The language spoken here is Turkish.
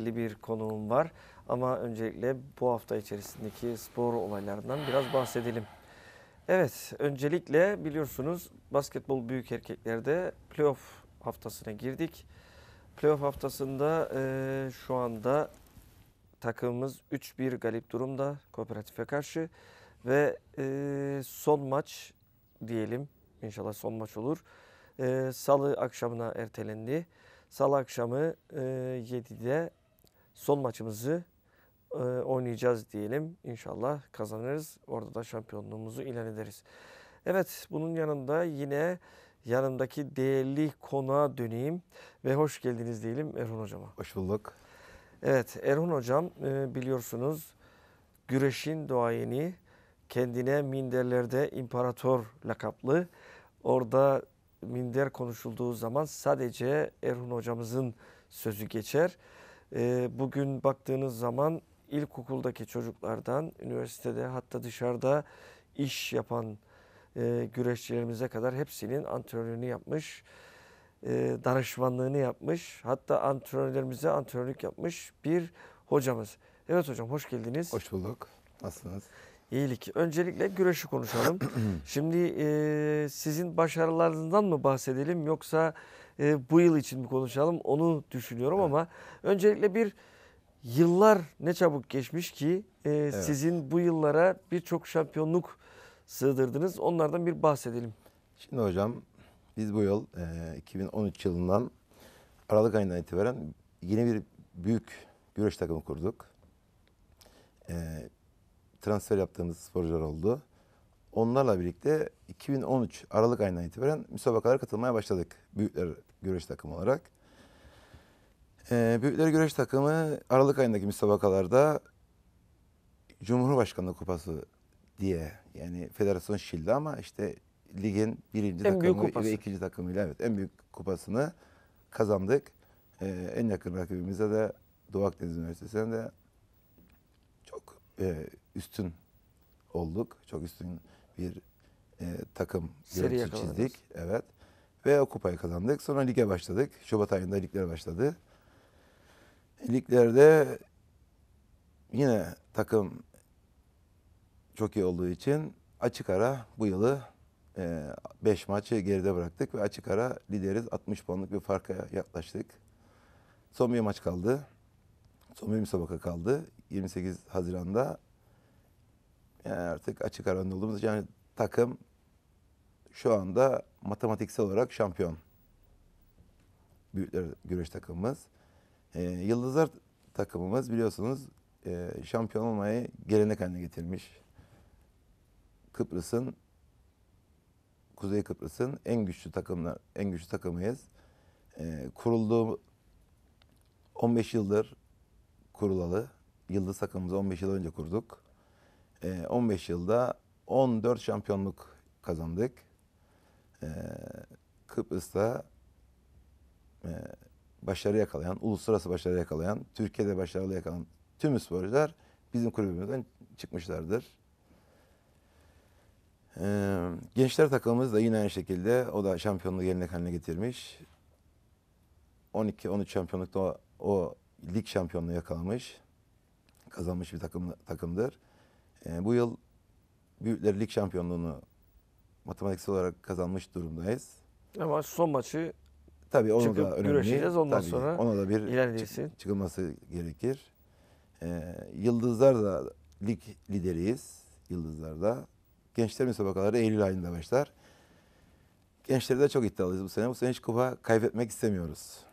belli bir konuğum var. Ama öncelikle bu hafta içerisindeki spor olaylarından biraz bahsedelim. Evet, öncelikle biliyorsunuz basketbol büyük erkeklerde playoff haftasına girdik. Playoff haftasında e, şu anda takımımız 3-1 galip durumda kooperatife karşı. Ve e, son maç diyelim, inşallah son maç olur. E, Salı akşamına ertelendi. Salı akşamı e, 7'de son maçımızı e, oynayacağız diyelim. İnşallah kazanırız. Orada da şampiyonluğumuzu ilan ederiz. Evet bunun yanında yine yanımdaki değerli konuğa döneyim ve hoş geldiniz diyelim Erhan Hocam'a. Hoş bulduk. Evet Erhan Hocam e, biliyorsunuz güreşin doğayeni kendine minderlerde imparator lakaplı. Orada minder konuşulduğu zaman sadece Erhan hocamızın sözü geçer. Ee, bugün baktığınız zaman ilkokuldaki çocuklardan üniversitede hatta dışarıda iş yapan e, güreşçilerimize kadar hepsinin antrenörünü yapmış, e, danışmanlığını yapmış. Hatta antrenörlerimize antrenörlük yapmış bir hocamız. Evet hocam hoş geldiniz. Hoş bulduk. Nasılsınız? İyilik. Öncelikle güreşi konuşalım. Şimdi e, sizin başarılarınızdan mı bahsedelim yoksa e, bu yıl için mi konuşalım onu düşünüyorum evet. ama öncelikle bir yıllar ne çabuk geçmiş ki e, evet. sizin bu yıllara birçok şampiyonluk sığdırdınız. Onlardan bir bahsedelim. Şimdi hocam biz bu yıl e, 2013 yılından Aralık ayından itibaren yeni bir büyük güreş takımı kurduk. E, transfer yaptığımız sporcular oldu. Onlarla birlikte 2013 Aralık ayından itibaren müsabakalara katılmaya başladık. Büyükler güreş takımı olarak. Ee, Büyükler güreş takımı Aralık ayındaki müsabakalarda Cumhurbaşkanlığı Kupası diye yani federasyon şildi ama işte ligin birinci en takımı ve ikinci takımıyla evet en büyük kupasını kazandık. Ee, en yakın rakibimize de Doğu Akdeniz Üniversitesi'ne de çok e, üstün olduk. Çok üstün bir e, takım Seri görüntüsü çizdik. Evet. Ve o kupayı kazandık. Sonra lige başladık. Şubat ayında ligler başladı. Liglerde yine takım çok iyi olduğu için açık ara bu yılı 5 e, maçı geride bıraktık ve açık ara lideriz. 60 puanlık bir farka yaklaştık. Son bir maç kaldı. Son bir müsabaka kaldı. 28 Haziran'da yani artık açık aranda olduğumuz yani takım şu anda matematiksel olarak şampiyon. Büyükler güreş takımımız. Ee, Yıldızlar takımımız biliyorsunuz e, şampiyon olmayı gelenek haline getirmiş. Kıbrıs'ın Kuzey Kıbrıs'ın en güçlü takımlar, en güçlü takımıyız. E, kurulduğu 15 yıldır kurulalı. Yıldız takımımızı 15 yıl önce kurduk. 15 ee, yılda 14 şampiyonluk kazandık. Ee, Kıbrıs'ta e, başarı yakalayan, uluslararası başarı yakalayan, Türkiye'de başarılı yakalayan tüm sporcular bizim kulübümüzden çıkmışlardır. Ee, gençler takımımız da yine aynı şekilde o da şampiyonluğu yerine haline getirmiş. 12-13 şampiyonlukta o, o lig şampiyonluğu yakalamış. Kazanmış bir takım takımdır. E, bu yıl Büyükler Lig Şampiyonluğunu matematiksel olarak kazanmış durumdayız. Ama son maçı Tabii onu Çıkıp da güreşeceğiz, ondan Tabii, sonra ona da bir ilerleyeceksin. çıkılması gerekir. Ee, yıldızlar da lig lideriyiz Yıldızlar da Gençler müsabakaları Eylül ayında başlar. Gençleri de çok iddialıyız bu sene. Bu sene hiç kupa kaybetmek istemiyoruz.